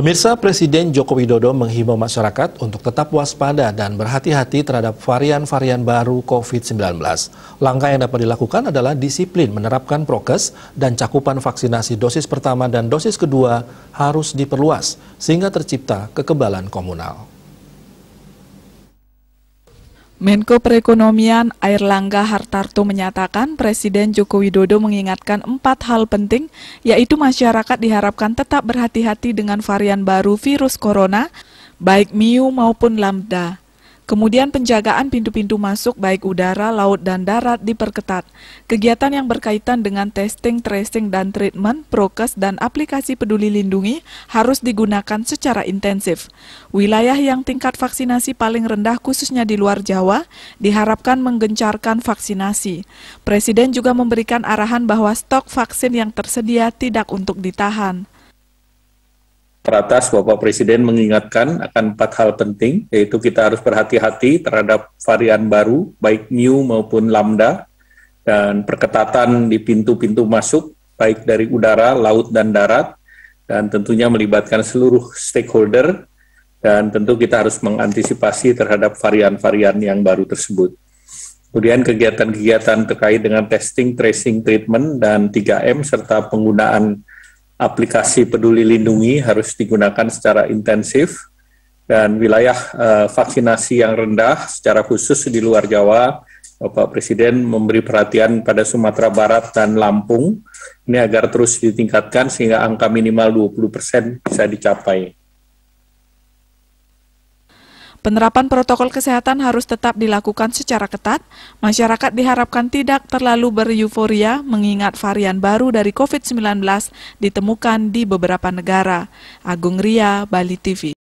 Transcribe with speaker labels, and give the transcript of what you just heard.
Speaker 1: Pemirsa Presiden Joko Widodo menghimbau masyarakat untuk tetap waspada dan berhati-hati terhadap varian-varian baru COVID-19. Langkah yang dapat dilakukan adalah disiplin menerapkan prokes dan cakupan vaksinasi dosis pertama dan dosis kedua harus diperluas sehingga tercipta kekebalan komunal.
Speaker 2: Menko Perekonomian Air Langga Hartarto menyatakan Presiden Joko Widodo mengingatkan empat hal penting, yaitu masyarakat diharapkan tetap berhati-hati dengan varian baru virus corona, baik Miu maupun Lambda. Kemudian penjagaan pintu-pintu masuk baik udara, laut, dan darat diperketat. Kegiatan yang berkaitan dengan testing, tracing, dan treatment, prokes, dan aplikasi peduli lindungi harus digunakan secara intensif. Wilayah yang tingkat vaksinasi paling rendah khususnya di luar Jawa diharapkan menggencarkan vaksinasi. Presiden juga memberikan arahan bahwa stok vaksin yang tersedia tidak untuk ditahan
Speaker 3: teratas Bapak Presiden mengingatkan akan empat hal penting, yaitu kita harus berhati-hati terhadap varian baru, baik new maupun lambda, dan perketatan di pintu-pintu masuk, baik dari udara, laut, dan darat, dan tentunya melibatkan seluruh stakeholder, dan tentu kita harus mengantisipasi terhadap varian-varian yang baru tersebut. Kemudian kegiatan-kegiatan terkait dengan testing, tracing, treatment, dan 3M, serta penggunaan aplikasi Peduli Lindungi harus digunakan secara intensif dan wilayah uh, vaksinasi yang rendah secara khusus di luar Jawa Bapak Presiden memberi perhatian pada Sumatera Barat dan Lampung ini agar terus ditingkatkan sehingga angka minimal 20% bisa dicapai.
Speaker 2: Penerapan protokol kesehatan harus tetap dilakukan secara ketat. Masyarakat diharapkan tidak terlalu bereuforia mengingat varian baru dari COVID-19 ditemukan di beberapa negara. Agung Ria, Bali TV.